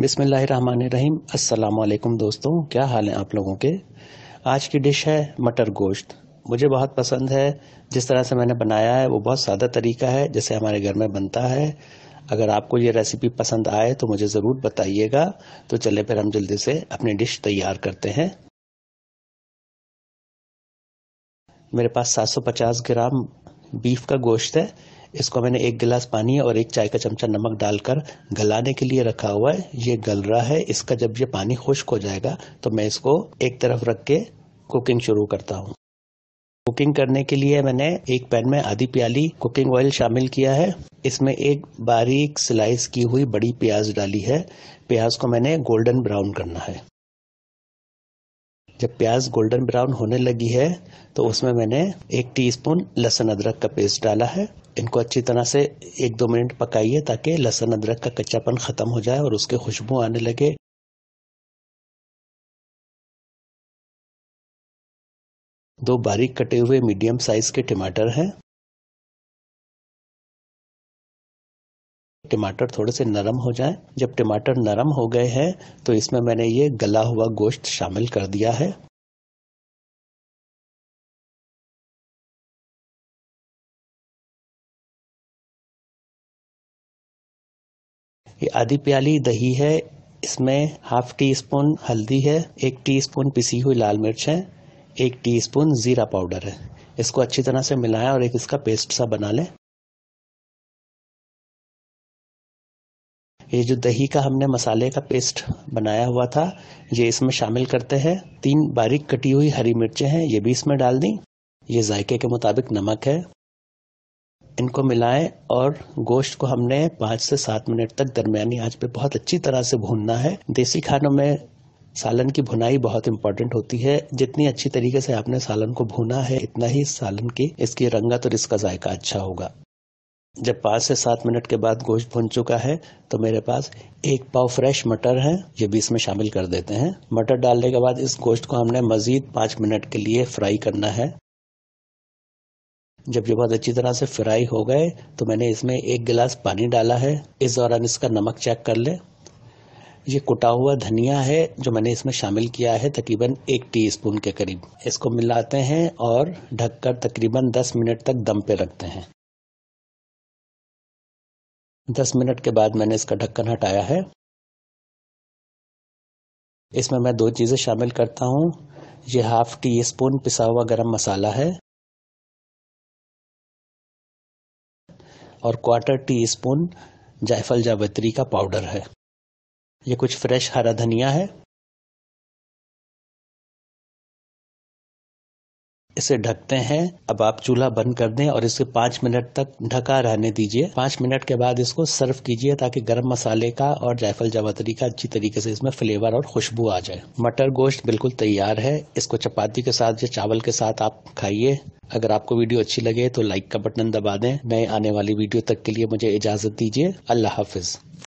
बिसमीम असलकुम दोस्तों क्या हाल है आप लोगों के आज की डिश है मटर गोश्त मुझे बहुत पसंद है जिस तरह से मैंने बनाया है वो बहुत सादा तरीका है जैसे हमारे घर में बनता है अगर आपको ये रेसिपी पसंद आए तो मुझे ज़रूर बताइएगा तो चले फिर हम जल्दी से अपनी डिश तैयार करते हैं मेरे पास 750 ग्राम बीफ का गोश्त है इसको मैंने एक गिलास पानी और एक चाय का चमचा नमक डालकर गलाने के लिए रखा हुआ है ये गल रहा है इसका जब ये पानी खुश्क हो जाएगा तो मैं इसको एक तरफ रख के कुकिंग शुरू करता हूँ कुकिंग करने के लिए मैंने एक पैन में आधी प्याली कुकिंग ऑयल शामिल किया है इसमें एक बारीक स्लाइस की हुई बड़ी प्याज डाली है प्याज को मैंने गोल्डन ब्राउन करना है जब प्याज गोल्डन ब्राउन होने लगी है तो उसमें मैंने एक टीस्पून लहसुन अदरक का पेस्ट डाला है इनको अच्छी तरह से एक दो मिनट पकाइए ताकि लहसुन अदरक का कच्चापन खत्म हो जाए और उसके खुशबू आने लगे दो बारीक कटे हुए मीडियम साइज के टमाटर हैं टमाटर थोड़े से नरम हो जाए जब टमाटर नरम हो गए हैं तो इसमें मैंने ये गला हुआ गोश्त शामिल कर दिया है ये आधी प्याली दही है इसमें हाफ टी स्पून हल्दी है एक टी स्पून पिसी हुई लाल मिर्च है एक टी स्पून जीरा पाउडर है इसको अच्छी तरह से मिलाएं और एक इसका पेस्ट सा बना लें ये जो दही का हमने मसाले का पेस्ट बनाया हुआ था ये इसमें शामिल करते हैं तीन बारीक कटी हुई हरी मिर्चें हैं ये भी इसमें डाल दी ये जायके के मुताबिक नमक है इनको मिलाएं और गोश्त को हमने पाँच से सात मिनट तक दरमियानी आंच पे बहुत अच्छी तरह से भूनना है देसी खानों में सालन की भुनाई बहुत इंपॉर्टेंट होती है जितनी अच्छी तरीके से आपने सालन को भुना है इतना ही सालन की इसकी रंगत और इसका जायका अच्छा होगा जब पाँच से सात मिनट के बाद गोश्त भुन चुका है तो मेरे पास एक पाव फ्रेश मटर है ये भी इसमें शामिल कर देते हैं मटर डालने के बाद इस गोश्त को हमने मजीद पाँच मिनट के लिए फ्राई करना है जब ये बहुत अच्छी तरह से फ्राई हो गए तो मैंने इसमें एक गिलास पानी डाला है इस दौरान इसका नमक चेक कर ले ये कुटा हुआ धनिया है जो मैंने इसमें शामिल किया है तकरीबन एक टीस्पून के करीब इसको मिलाते हैं और ढककर तकरीबन 10 मिनट तक दम पे रखते हैं 10 मिनट के बाद मैंने इसका ढक्कन हटाया है इसमें मैं दो चीज़ें शामिल करता हूं ये हाफ टी स्पून पिसा हुआ गरम मसाला है और क्वार्टर टी स्पून जायफल जावित्री का पाउडर है ये कुछ फ्रेश हरा धनिया है इसे ढकते हैं अब आप चूल्हा बंद कर दें और इसे पांच मिनट तक ढका रहने दीजिए पांच मिनट के बाद इसको सर्व कीजिए ताकि गर्म मसाले का और जायफल जावतरी का अच्छी तरीके से इसमें फ्लेवर और खुशबू आ जाए मटर गोश्त बिल्कुल तैयार है इसको चपाती के साथ या चावल के साथ आप खाइए अगर आपको वीडियो अच्छी लगे तो लाइक का बटन दबा दें नए आने वाली वीडियो तक के लिए मुझे इजाजत दीजिए अल्लाह हाफिज